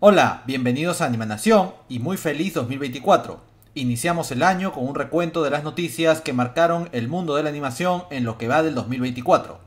Hola, bienvenidos a Animanación y muy feliz 2024. Iniciamos el año con un recuento de las noticias que marcaron el mundo de la animación en lo que va del 2024.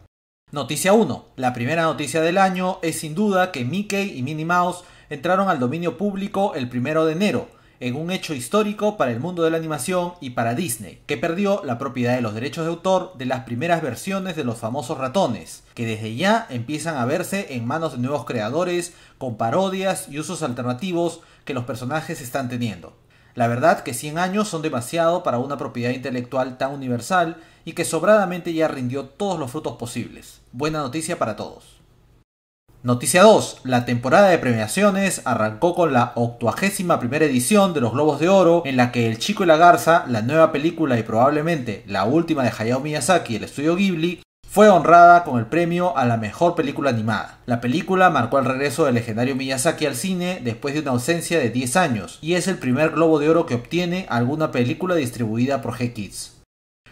Noticia 1. La primera noticia del año es sin duda que Mickey y Minnie Mouse entraron al dominio público el primero de enero, en un hecho histórico para el mundo de la animación y para Disney, que perdió la propiedad de los derechos de autor de las primeras versiones de los famosos ratones, que desde ya empiezan a verse en manos de nuevos creadores, con parodias y usos alternativos que los personajes están teniendo. La verdad que 100 años son demasiado para una propiedad intelectual tan universal y que sobradamente ya rindió todos los frutos posibles. Buena noticia para todos. Noticia 2. La temporada de premiaciones arrancó con la 81 primera edición de los Globos de Oro, en la que El Chico y la Garza, la nueva película y probablemente la última de Hayao Miyazaki, y el estudio Ghibli, fue honrada con el premio a la mejor película animada. La película marcó el regreso del legendario Miyazaki al cine después de una ausencia de 10 años y es el primer globo de oro que obtiene alguna película distribuida por G-Kids.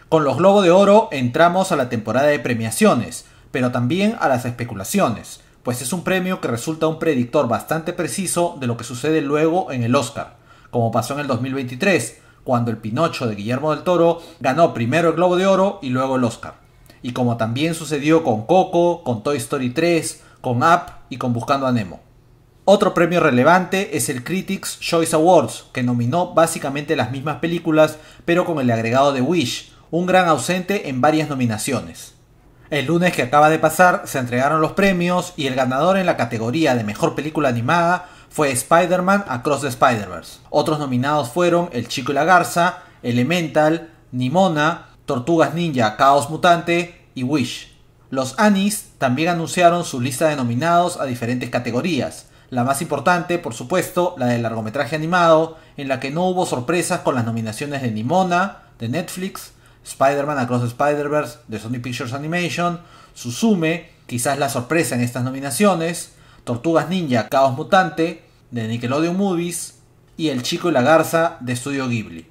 Con los globos de oro entramos a la temporada de premiaciones, pero también a las especulaciones pues es un premio que resulta un predictor bastante preciso de lo que sucede luego en el Oscar, como pasó en el 2023, cuando el Pinocho de Guillermo del Toro ganó primero el Globo de Oro y luego el Oscar. Y como también sucedió con Coco, con Toy Story 3, con Up y con Buscando a Nemo. Otro premio relevante es el Critics Choice Awards, que nominó básicamente las mismas películas, pero con el agregado de Wish, un gran ausente en varias nominaciones. El lunes que acaba de pasar se entregaron los premios y el ganador en la categoría de mejor película animada fue Spider-Man Across the Spider-Verse. Otros nominados fueron El Chico y la Garza, Elemental, Nimona, Tortugas Ninja Caos Mutante y Wish. Los Anis también anunciaron su lista de nominados a diferentes categorías. La más importante, por supuesto, la del largometraje animado, en la que no hubo sorpresas con las nominaciones de Nimona, de Netflix, Spider-Man Across the Spider-Verse de Sony Pictures Animation, Suzume, quizás la sorpresa en estas nominaciones, Tortugas Ninja Caos Mutante de Nickelodeon Movies y El Chico y la Garza de Studio Ghibli.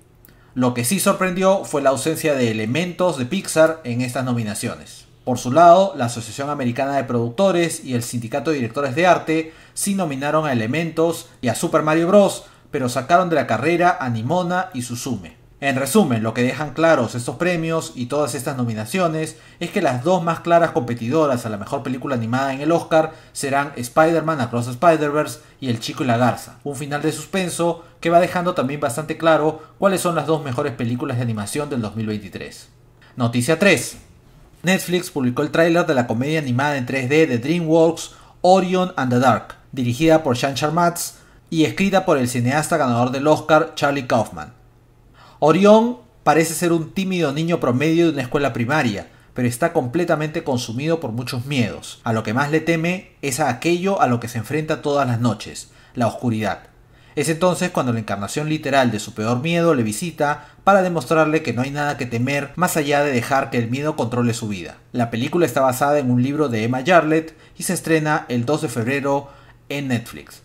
Lo que sí sorprendió fue la ausencia de elementos de Pixar en estas nominaciones. Por su lado, la Asociación Americana de Productores y el Sindicato de Directores de Arte sí nominaron a Elementos y a Super Mario Bros., pero sacaron de la carrera a Nimona y Suzume. En resumen, lo que dejan claros estos premios y todas estas nominaciones es que las dos más claras competidoras a la mejor película animada en el Oscar serán Spider-Man Across the Spider-Verse y El Chico y la Garza, un final de suspenso que va dejando también bastante claro cuáles son las dos mejores películas de animación del 2023. Noticia 3. Netflix publicó el tráiler de la comedia animada en 3D de DreamWorks Orion and the Dark, dirigida por Sean Charmatz y escrita por el cineasta ganador del Oscar Charlie Kaufman. Orión parece ser un tímido niño promedio de una escuela primaria, pero está completamente consumido por muchos miedos. A lo que más le teme es a aquello a lo que se enfrenta todas las noches, la oscuridad. Es entonces cuando la encarnación literal de su peor miedo le visita para demostrarle que no hay nada que temer más allá de dejar que el miedo controle su vida. La película está basada en un libro de Emma Jarlett y se estrena el 2 de febrero en Netflix.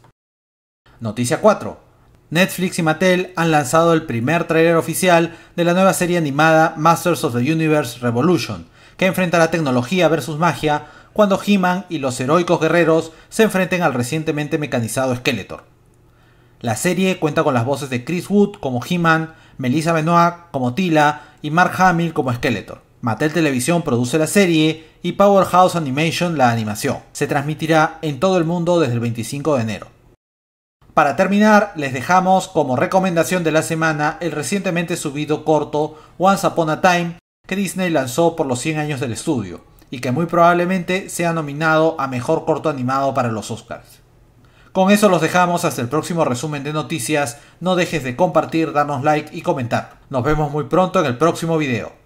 Noticia 4. Netflix y Mattel han lanzado el primer tráiler oficial de la nueva serie animada Masters of the Universe Revolution, que enfrentará tecnología versus magia cuando He-Man y los heroicos guerreros se enfrenten al recientemente mecanizado Skeletor. La serie cuenta con las voces de Chris Wood como He-Man, Melissa Benoit como Tila y Mark Hamill como Skeletor. Mattel Televisión produce la serie y Powerhouse Animation la animación. Se transmitirá en todo el mundo desde el 25 de enero. Para terminar, les dejamos como recomendación de la semana el recientemente subido corto Once Upon a Time que Disney lanzó por los 100 años del estudio y que muy probablemente sea nominado a Mejor Corto Animado para los Oscars. Con eso los dejamos hasta el próximo resumen de noticias, no dejes de compartir, darnos like y comentar. Nos vemos muy pronto en el próximo video.